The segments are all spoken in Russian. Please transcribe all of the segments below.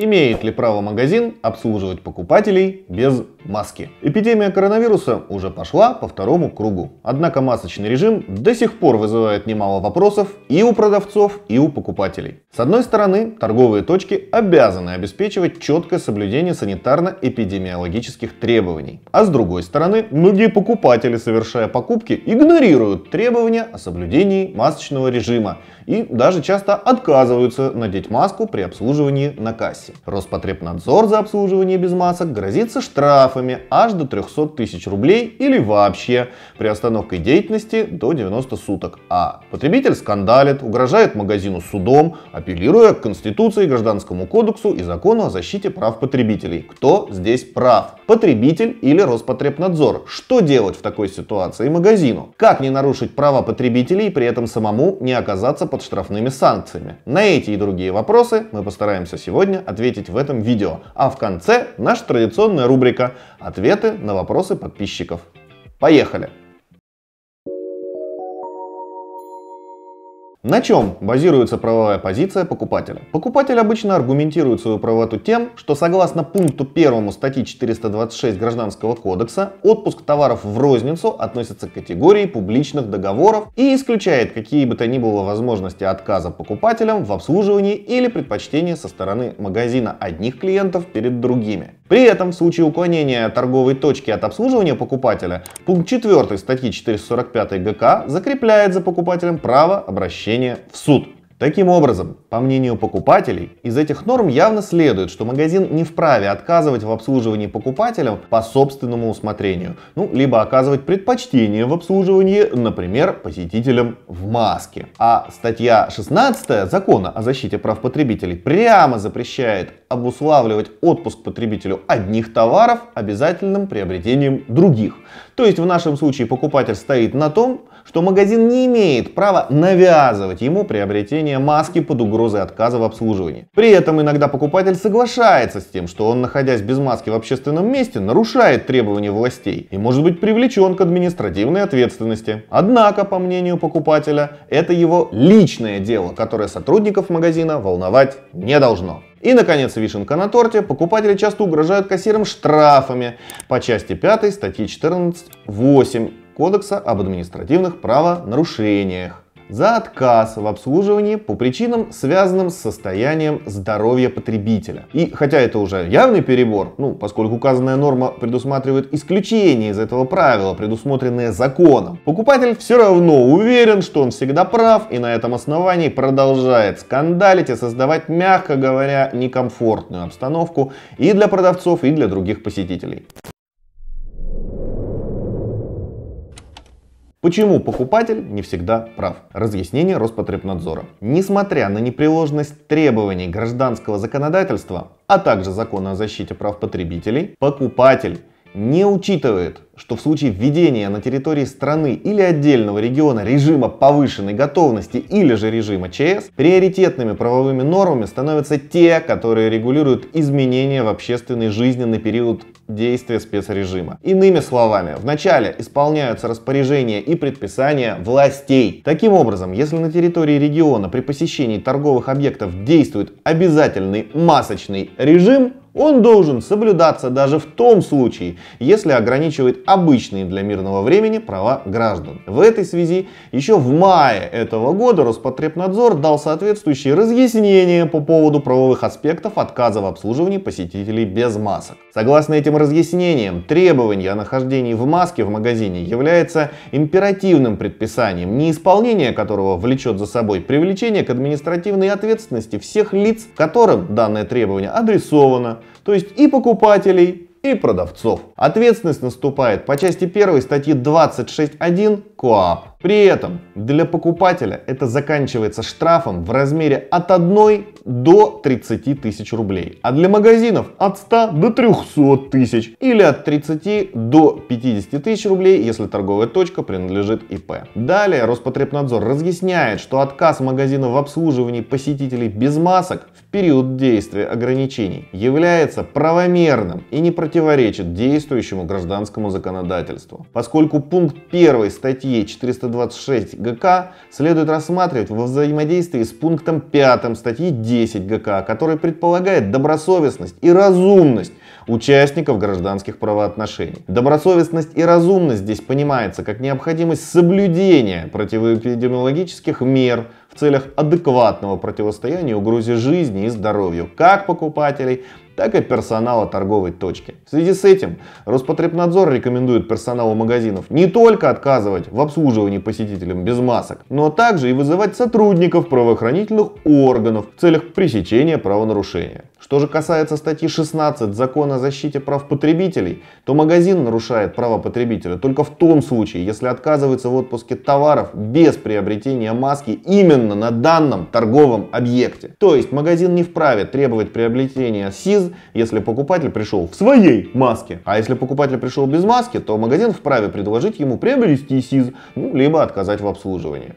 Имеет ли право магазин обслуживать покупателей без маски? Эпидемия коронавируса уже пошла по второму кругу. Однако масочный режим до сих пор вызывает немало вопросов и у продавцов, и у покупателей. С одной стороны, торговые точки обязаны обеспечивать четкое соблюдение санитарно-эпидемиологических требований. А с другой стороны, многие покупатели, совершая покупки, игнорируют требования о соблюдении масочного режима и даже часто отказываются надеть маску при обслуживании на кассе массе. Роспотребнадзор за обслуживание без масок грозится штрафами аж до 300 тысяч рублей или вообще при остановке деятельности до 90 суток. А потребитель скандалит, угрожает магазину судом, апеллируя к Конституции, Гражданскому кодексу и закону о защите прав потребителей. Кто здесь прав? Потребитель или Роспотребнадзор? Что делать в такой ситуации магазину? Как не нарушить права потребителей и при этом самому не оказаться под штрафными санкциями? На эти и другие вопросы мы постараемся сегодня ответить в этом видео. А в конце наша традиционная рубрика «Ответы на вопросы подписчиков». Поехали! На чем базируется правовая позиция покупателя? Покупатель обычно аргументирует свою правоту тем, что согласно пункту 1 статьи 426 Гражданского кодекса, отпуск товаров в розницу относится к категории публичных договоров и исключает какие бы то ни было возможности отказа покупателям в обслуживании или предпочтении со стороны магазина одних клиентов перед другими. При этом в случае уклонения торговой точки от обслуживания покупателя, пункт 4 статьи 445 ГК закрепляет за покупателем право обращения в суд. Таким образом, по мнению покупателей, из этих норм явно следует, что магазин не вправе отказывать в обслуживании покупателям по собственному усмотрению, ну, либо оказывать предпочтение в обслуживании, например, посетителям в маске. А статья 16 закона о защите прав потребителей прямо запрещает обуславливать отпуск потребителю одних товаров обязательным приобретением других. То есть в нашем случае покупатель стоит на том, что магазин не имеет права навязывать ему приобретение маски под угрозой отказа в обслуживании. При этом иногда покупатель соглашается с тем, что он, находясь без маски в общественном месте, нарушает требования властей и может быть привлечен к административной ответственности. Однако, по мнению покупателя, это его личное дело, которое сотрудников магазина волновать не должно. И, наконец, вишенка на торте. Покупатели часто угрожают кассирам штрафами по части 5 статьи 14.8 Кодекса об административных правонарушениях за отказ в обслуживании по причинам, связанным с состоянием здоровья потребителя. И хотя это уже явный перебор, ну, поскольку указанная норма предусматривает исключение из этого правила, предусмотренное законом, покупатель все равно уверен, что он всегда прав и на этом основании продолжает скандалить и создавать, мягко говоря, некомфортную обстановку и для продавцов, и для других посетителей. Почему покупатель не всегда прав? Разъяснение Роспотребнадзора. Несмотря на непреложность требований гражданского законодательства, а также закона о защите прав потребителей, покупатель не учитывает, что в случае введения на территории страны или отдельного региона режима повышенной готовности или же режима ЧС, приоритетными правовыми нормами становятся те, которые регулируют изменения в общественной жизни на период действия спецрежима. Иными словами, вначале исполняются распоряжения и предписания властей. Таким образом, если на территории региона при посещении торговых объектов действует обязательный масочный режим, он должен соблюдаться даже в том случае, если ограничивает обычные для мирного времени права граждан. В этой связи еще в мае этого года Роспотребнадзор дал соответствующие разъяснения по поводу правовых аспектов отказа в обслуживании посетителей без масок. Согласно этим разъяснениям, требование о нахождении в маске в магазине является императивным предписанием, неисполнение которого влечет за собой привлечение к административной ответственности всех лиц, которым данное требование адресовано, то есть и покупателей, и продавцов. Ответственность наступает по части 1 статьи 26.1 КОАП. При этом для покупателя это заканчивается штрафом в размере от 1 до 30 тысяч рублей, а для магазинов от 100 до 300 тысяч или от 30 до 50 тысяч рублей, если торговая точка принадлежит ИП. Далее Роспотребнадзор разъясняет, что отказ магазина в обслуживании посетителей без масок период действия ограничений является правомерным и не противоречит действующему гражданскому законодательству. Поскольку пункт 1 статьи 426 ГК следует рассматривать во взаимодействии с пунктом 5 статьи 10 ГК, который предполагает добросовестность и разумность участников гражданских правоотношений. Добросовестность и разумность здесь понимается как необходимость соблюдения противоэпидемиологических мер, целях адекватного противостояния угрозе жизни и здоровью как покупателей, так и персонала торговой точки. В связи с этим Роспотребнадзор рекомендует персоналу магазинов не только отказывать в обслуживании посетителям без масок, но также и вызывать сотрудников правоохранительных органов в целях пресечения правонарушения. Что же касается статьи 16 Закона о защите прав потребителей, то магазин нарушает права потребителя только в том случае, если отказывается в отпуске товаров без приобретения маски именно на данном торговом объекте. То есть магазин не вправе требовать приобретения СИЗ, если покупатель пришел в своей маске. А если покупатель пришел без маски, то магазин вправе предложить ему приобрести СИЗ, ну, либо отказать в обслуживании.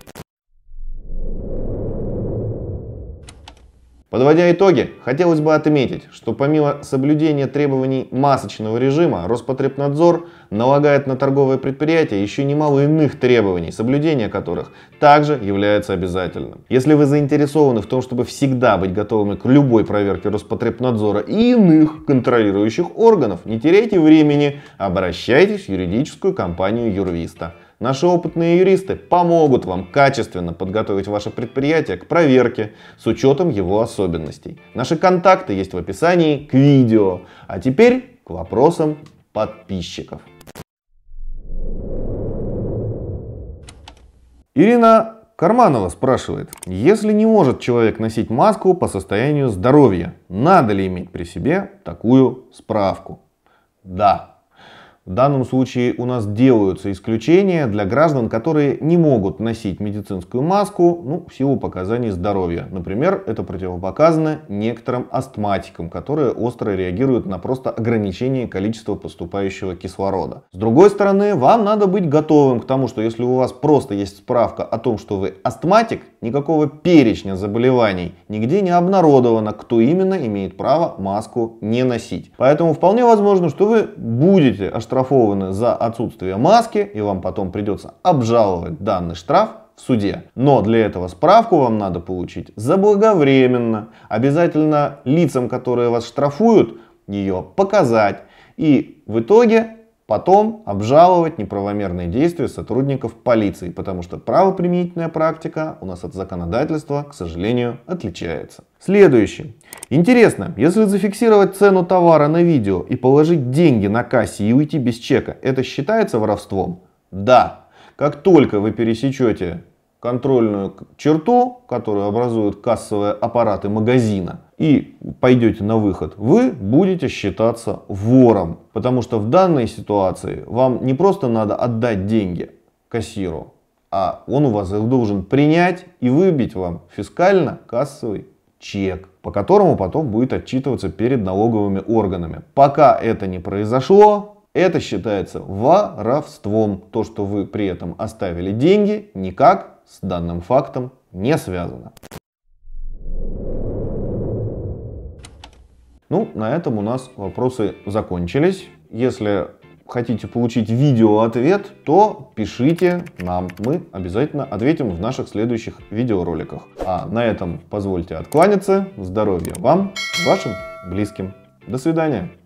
Подводя итоги, хотелось бы отметить, что помимо соблюдения требований масочного режима, Роспотребнадзор налагает на торговые предприятия еще немало иных требований, соблюдение которых также является обязательным. Если вы заинтересованы в том, чтобы всегда быть готовыми к любой проверке Роспотребнадзора и иных контролирующих органов, не теряйте времени, обращайтесь в юридическую компанию Юрвиста. Наши опытные юристы помогут вам качественно подготовить ваше предприятие к проверке с учетом его особенностей. Наши контакты есть в описании к видео. А теперь к вопросам подписчиков. Ирина Карманова спрашивает, если не может человек носить маску по состоянию здоровья, надо ли иметь при себе такую справку? Да, в данном случае у нас делаются исключения для граждан, которые не могут носить медицинскую маску ну, в силу показаний здоровья. Например, это противопоказано некоторым астматикам, которые остро реагируют на просто ограничение количества поступающего кислорода. С другой стороны, вам надо быть готовым к тому, что если у вас просто есть справка о том, что вы астматик, никакого перечня заболеваний нигде не обнародовано, кто именно имеет право маску не носить. Поэтому вполне возможно, что вы будете оштрафованы за отсутствие маски, и вам потом придется обжаловать данный штраф в суде. Но для этого справку вам надо получить заблаговременно. Обязательно лицам, которые вас штрафуют, ее показать. И в итоге Потом обжаловать неправомерные действия сотрудников полиции, потому что правоприменительная практика у нас от законодательства, к сожалению, отличается. Следующее. Интересно, если зафиксировать цену товара на видео и положить деньги на кассе и уйти без чека, это считается воровством? Да. Как только вы пересечете контрольную черту, которую образуют кассовые аппараты магазина, и пойдете на выход, вы будете считаться вором. Потому что в данной ситуации вам не просто надо отдать деньги кассиру, а он у вас их должен принять и выбить вам фискально-кассовый чек, по которому потом будет отчитываться перед налоговыми органами. Пока это не произошло, это считается воровством. То, что вы при этом оставили деньги, никак с данным фактом не связано. Ну, на этом у нас вопросы закончились. Если хотите получить видео-ответ, то пишите нам. Мы обязательно ответим в наших следующих видеороликах. А на этом позвольте откланяться. Здоровья вам, вашим близким. До свидания.